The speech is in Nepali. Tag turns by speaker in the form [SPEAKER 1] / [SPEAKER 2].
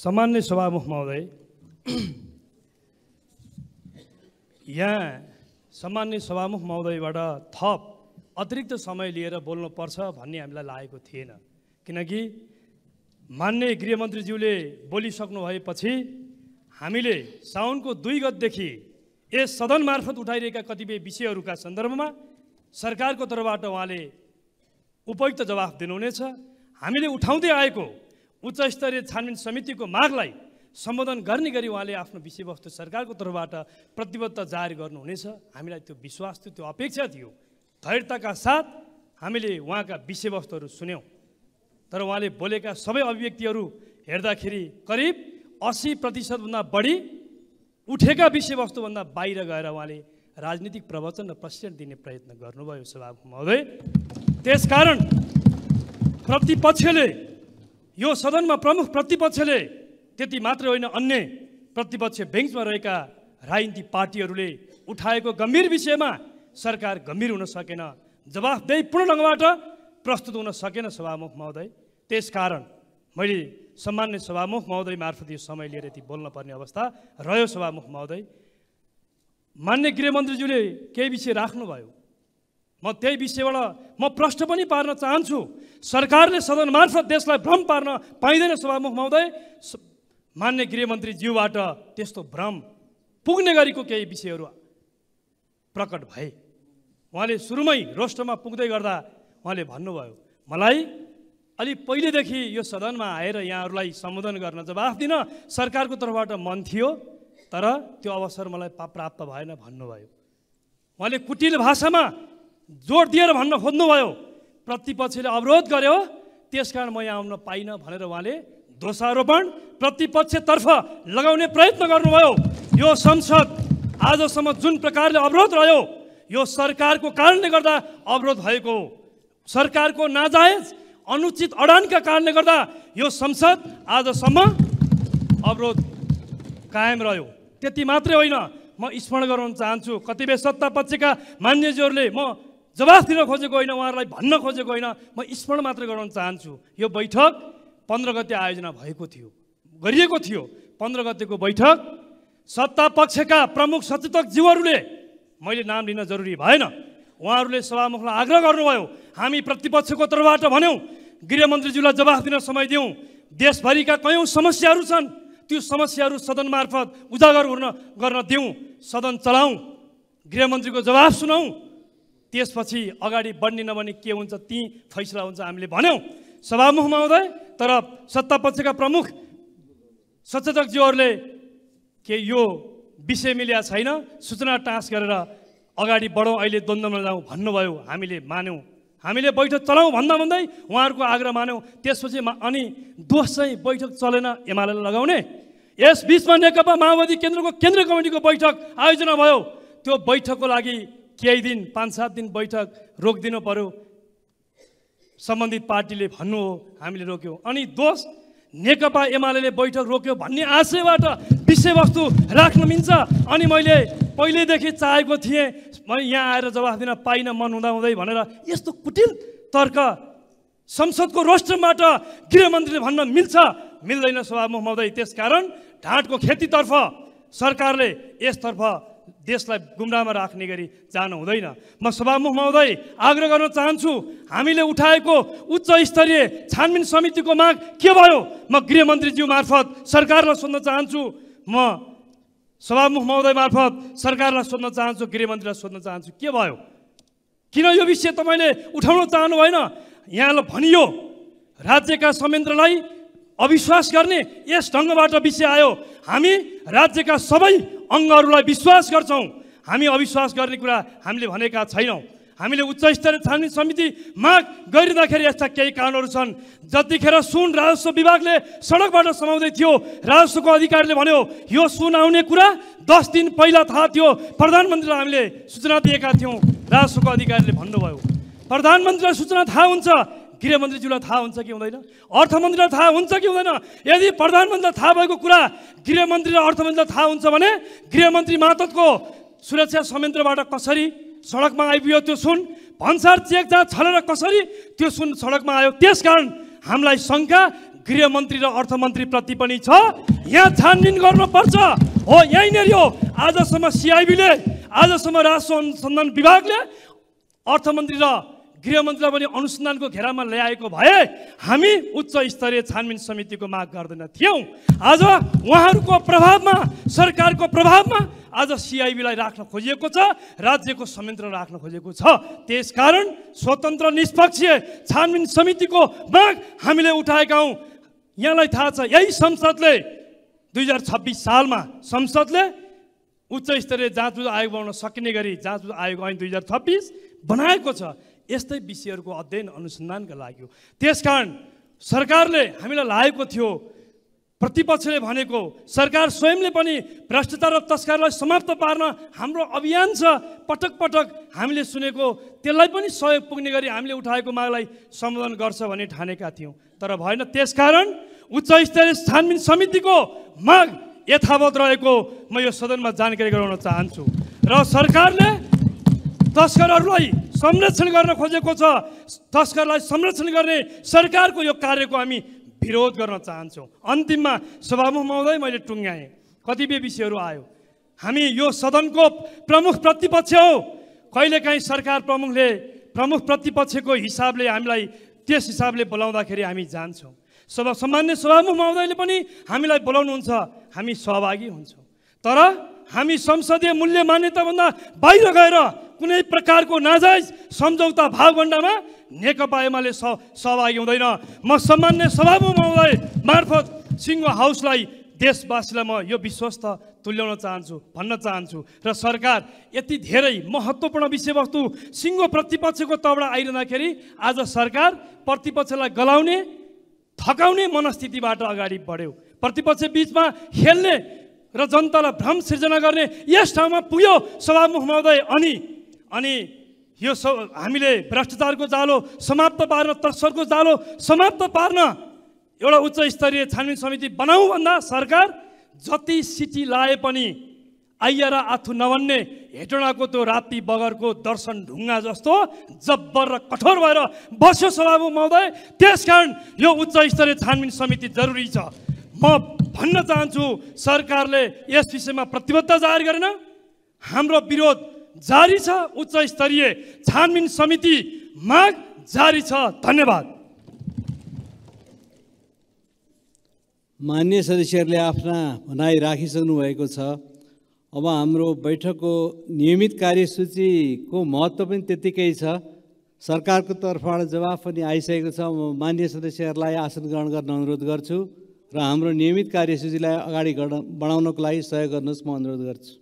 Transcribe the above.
[SPEAKER 1] सामान्य सभामुख महोदय यहाँ सामान्य सभामुख महोदयबाट थप अतिरिक्त समय लिएर बोल्नुपर्छ भन्ने हामीलाई लागेको थिएन किनकि मान्य गृहमन्त्रीज्यूले बोलिसक्नु भएपछि हामीले साउनको दुई गतदेखि यस सदन मार्फत उठाइरहेका कतिपय विषयहरूका सन्दर्भमा सरकारको तर्फबाट उहाँले उपयुक्त जवाफ दिनुहुनेछ हामीले उठाउँदै आएको उच्च स्तरीय छानबिन समितिको मागलाई सम्बोधन गर्ने गरी उहाँले आफ्नो विषयवस्तु सरकारको तर्फबाट प्रतिबद्धता जारी गर्नुहुनेछ हामीलाई त्यो विश्वास थियो त्यो अपेक्षा थियो धैर्यताका साथ हामीले उहाँका विषयवस्तुहरू सुन्यौँ तर उहाँले बोलेका सबै अभिव्यक्तिहरू हेर्दाखेरि करिब असी प्रतिशतभन्दा बढी उठेका विषयवस्तुभन्दा बाहिर गएर उहाँले राजनीतिक प्रवचन र प्रशिक्षण दिने प्रयत्न गर्नुभयो सभाको महोदय त्यसकारण प्रतिपक्षले यो सदनमा प्रमुख प्रतिपक्षले त्यति मात्र होइन अन्य प्रतिपक्ष बेन्चमा रहेका राजनीतिक पार्टीहरूले उठाएको गम्भीर विषयमा सरकार गम्भीर हुन सकेन जवाफदेही पूर्ण ढङ्गबाट प्रस्तुत हुन सकेन सभामुख महोदय त्यसकारण मैले सम्मान्य सभामुख महोदय मार्फत यो समय लिएर यति बोल्न पर्ने अवस्था रह्यो सभामुख महोदय मान्य गृहमन्त्रीज्यूले केही विषय राख्नुभयो म त्यही विषयबाट म प्रश्न पनि पार्न चाहन्छु सरकारले सदन मार्फत देशलाई भ्रम पार्न पाइँदैन सभामुख महोदय मान्य गृहमन्त्रीज्यूबाट त्यस्तो भ्रम पुग्ने गरीको केही विषयहरू प्रकट भए उहाँले सुरुमै रोष्टमा पुग्दै गर्दा उहाँले भन्नुभयो मलाई अलि पहिलेदेखि यो सदनमा आएर यहाँहरूलाई सम्बोधन गर्न जवाफ दिन सरकारको तर्फबाट मन थियो तर त्यो अवसर मलाई प्राप्त भएन भन्नुभयो उहाँले कुटिल भाषामा जोड दिएर भन्न खोज्नुभयो प्रतिपक्षले अवरोध गर्यो त्यसकारण म यहाँ आउन पाइनँ भनेर उहाँले दोषारोपण प्रतिपक्षतर्फ लगाउने प्रयत्न गर्नुभयो यो संसद आजसम्म जुन प्रकारले अवरोध रह्यो यो सरकारको कारणले गर्दा अवरोध भएको हो सरकारको नाजायज अनुचित अडानका कारणले गर्दा यो संसद आजसम्म अवरोध कायम रह्यो त्यति मात्रै होइन म स्मरण गराउन चाहन्छु कतिपय सत्तापक्षका मान्यज्यूहरूले म जवाफ दिन खोजेको होइन उहाँहरूलाई भन्न खोजेको होइन म स्मरण मात्र गराउन चाहन्छु यो बैठक पन्ध्र गते आयोजना भएको थियो गरिएको थियो पन्ध्र गतेको बैठक सत्ता पक्षका प्रमुख सचेतक जीवहरूले मैले नाम लिन जरुरी भएन उहाँहरूले सभामुखलाई आग्रह गर्नुभयो हामी प्रतिपक्षको तर्फबाट भन्यौँ गृहमन्त्रीज्यूलाई जवाफ दिन समय दिउँ देशभरिका कयौँ समस्याहरू छन् त्यो समस्याहरू सदन मार्फत उजागर हुन गर्न दिउँ सदन चलाउँ गृहमन्त्रीको जवाफ सुनाउँ त्यसपछि अगाडि बढ्ने नबन्ने के हुन्छ ती फैसला हुन्छ हामीले भन्यौँ सभामुखमा आउँदै तर सत्तापक्षका प्रमुख सचेतकज्यूहरूले के यो विषय मिल्या छैन सूचना टाँस गरेर अगाडि बढौँ अहिले द्वन्द्वमा जाउँ भन्नुभयो हामीले मान्यौँ हामीले बैठक चलाउँ भन्दा भन्दै उहाँहरूको आग्रह मान्यौँ त्यसपछि अनि दोष चाहिँ बैठक चलेन एमाले लगाउने यसबिचमा नेकपा माओवादी केन्द्रको केन्द्रीय कमिटीको बैठक आयोजना भयो त्यो बैठकको लागि केही दिन पाँच सात दिन बैठक रोकिदिनु पऱ्यो सम्बन्धित पार्टीले भन्नु हो हामीले रोक्यौँ अनि दोष नेकपा एमाले बैठक रोक्यो भन्ने आशयबाट विषयवस्तु राख्न मिल्छ अनि मैले पहिल्यैदेखि चाहेको थिएँ म यहाँ आएर जवाफ दिन पाइनँ मन हुँदाहुँदै भनेर यस्तो कुटिल तर्क संसदको रोस्टरबाट गृहमन्त्रीले भन्न मिल्छ मिल्दैन सभामुख महोदय त्यसकारण ढाँटको खेतीतर्फ सरकारले यसतर्फ देशलाई गुमरामा राख्ने गरी जानु हुँदैन म सभामुखमा महोदय आग्रह गर्न चाहन्छु हामीले उठाएको उच्च स्तरीय छानबिन समितिको माग के भयो म गृहमन्त्रीज्यू मार्फत सरकारलाई सोध्न चाहन्छु म सभामुख महोदय मार्फत सरकारलाई सोध्न चाहन्छु गृहमन्त्रीलाई सोध्न चाहन्छु के भयो किन यो विषय तपाईँले उठाउन चाहनु भएन यहाँलाई भनियो राज्यका संयन्त्रलाई अविश्वास गर्ने यस ढङ्गबाट विषय आयो हामी राज्यका सबै अङ्गहरूलाई विश्वास गर्छौँ हामी अविश्वास गर्ने कुरा हामीले भनेका छैनौँ हामीले उच्च स्तरीय छानबिन समिति माग गरिँदाखेरि यस्ता केही कारणहरू छन् जतिखेर सुन राजस्व विभागले सडकबाट समाउँदै थियो राजस्वको अधिकारीले भन्यो यो सुन आउने कुरा दस दिन पहिला थाहा थियो प्रधानमन्त्रीलाई हामीले सूचना दिएका थियौँ राजस्वको अधिकारीले भन्नुभयो प्रधानमन्त्रीलाई सूचना थाहा हुन्छ गृहमन्त्रीज्यूलाई थाहा हुन्छ कि हुँदैन अर्थमन्त्रीलाई थाहा हुन्छ कि हुँदैन यदि प्रधानमन्त्रीलाई थाहा भएको कुरा गृहमन्त्री र अर्थमन्त्रीलाई थाहा हुन्छ भने गृहमन्त्री मातको सुरक्षा संयन्त्रबाट कसरी सडकमा आइपुग्यो त्यो सुन भन्सार चेक जहाँ छलेर कसरी त्यो सुन सडकमा आयो त्यस कारण हामीलाई शङ्का गृहमन्त्री र अर्थमन्त्रीप्रति पनि छ यहाँ छानबिन गर्नुपर्छ हो यहीँनिर हो आजसम्म सिआइबीले आजसम्म राजस्व अनुसन्धान विभागले अर्थमन्त्री र गृहमन्त्रीलाई पनि अनुसन्धानको घेरामा ल्याएको भए हामी उच्च स्तरीय छानबिन समितिको माग गर्दैन थियौँ आज उहाँहरूको प्रभावमा सरकारको प्रभावमा आज सिआइबीलाई राख्न खोजिएको छ राज्यको संयन्त्र राख्न खोजिएको छ त्यसकारण स्वतन्त्र निष्पक्ष छानबिन समितिको माग हामीले उठाएका हौँ यहाँलाई थाहा छ यही संसदले दुई हजार छब्बिस सालमा संसदले उच्च स्तरीय जाँचबुझ आयोग बनाउन सकिने गरी जाँचबुझ आयोग ऐन दुई हजार छब्बिस बनाएको छ यस्तै विषयहरूको अध्ययन अनुसन्धानका लागि त्यस कारण सरकारले हामीलाई लागेको थियो प्रतिपक्षले भनेको सरकार स्वयंले पनि भ्रष्टाचार र तस्करलाई समाप्त पार्न हाम्रो अभियान छ पटक पटक हामीले सुनेको त्यसलाई पनि सहयोग पुग्ने गरी हामीले उठाएको मागलाई सम्बोधन गर्छ भन्ने ठानेका थियौँ तर भएन त्यसकारण उच्च स्तरीय छानबिन समितिको माग यथावत रहेको म यो सदनमा जानकारी गराउन चाहन्छु र सरकारले तस्करहरूलाई संरक्षण गर्न खोजेको छ तस्करलाई संरक्षण गर्ने सरकारको यो कार्यको हामी विरोध गर्न चाहन्छौँ अन्तिममा सभामुख महोदय मैले टुङ्गाएँ कतिपय विषयहरू आयो हामी यो सदनको प्रमुख प्रतिपक्ष हो कहिलेकाहीँ सरकार प्रमुखले प्रमुख प्रतिपक्षको हिसाबले हामीलाई त्यस हिसाबले बोलाउँदाखेरि हामी जान्छौँ सभा सामान्य सभामुख महोदयले पनि हामीलाई बोलाउनुहुन्छ हामी सहभागी हुन्छौँ तर हामी संसदीय मूल्य मान्यताभन्दा बाहिर गएर कुनै प्रकारको नाजायज सम्झौता भावभन्डामा नेकपा एमाले स सहभागी हुँदैन म सामान्य सभामुख महोदय मार्फत सिङ्गो हाउसलाई देशवासीलाई म यो विश्वस्त तुल्याउन चाहन्छु भन्न चाहन्छु र सरकार यति धेरै महत्त्वपूर्ण विषयवस्तु सिङ्गो प्रतिपक्षको तबाट आइरहँदाखेरि आज सरकार प्रतिपक्षलाई गलाउने थकाउने मनस्थितिबाट अगाडि बढ्यो प्रतिपक्ष बिचमा खेल्ने र जनतालाई भ्रम सिर्जना गर्ने यस ठाउँमा पुग्यो सभामुख महोदय अनि अनि यो हामीले भ्रष्टाचारको जालो समाप्त पार्न तस्करको जालो समाप्त पार्न एउटा उच्च स्तरीय छानबिन समिति बनाऊ भन्दा सरकार जति सिटी लाए पनि आइएर आथु नभन्ने हेटोडाको त्यो राति बगरको दर्शन ढुङ्गा जस्तो जब्बर र कठोर भएर बस्यो सभामुख महोदय त्यस कारण यो उच्च स्तरीय छानबिन समिति जरुरी छ म भन्न चाहन्छु सरकारले यस विषयमा प्रतिबद्धता जाहेर गरेन हाम्रो विरोध जारी छ उच्च स्तरीय छानबिन समिति माग जारी छ धन्यवाद मान्य सदस्यहरूले आफ्ना भनाइ राखिसक्नु भएको छ अब हाम्रो बैठकको नियमित कार्यसूचीको महत्त्व पनि त्यत्तिकै छ सरकारको तर्फबाट जवाफ पनि आइसकेको छ म मान्य सदस्यहरूलाई आसन ग्रहण गर्न अनुरोध गर्छु र हाम्रो नियमित कार्यसूचीलाई अगाडि बढाउनको लागि सहयोग गर्नुहोस् म अनुरोध गर्छु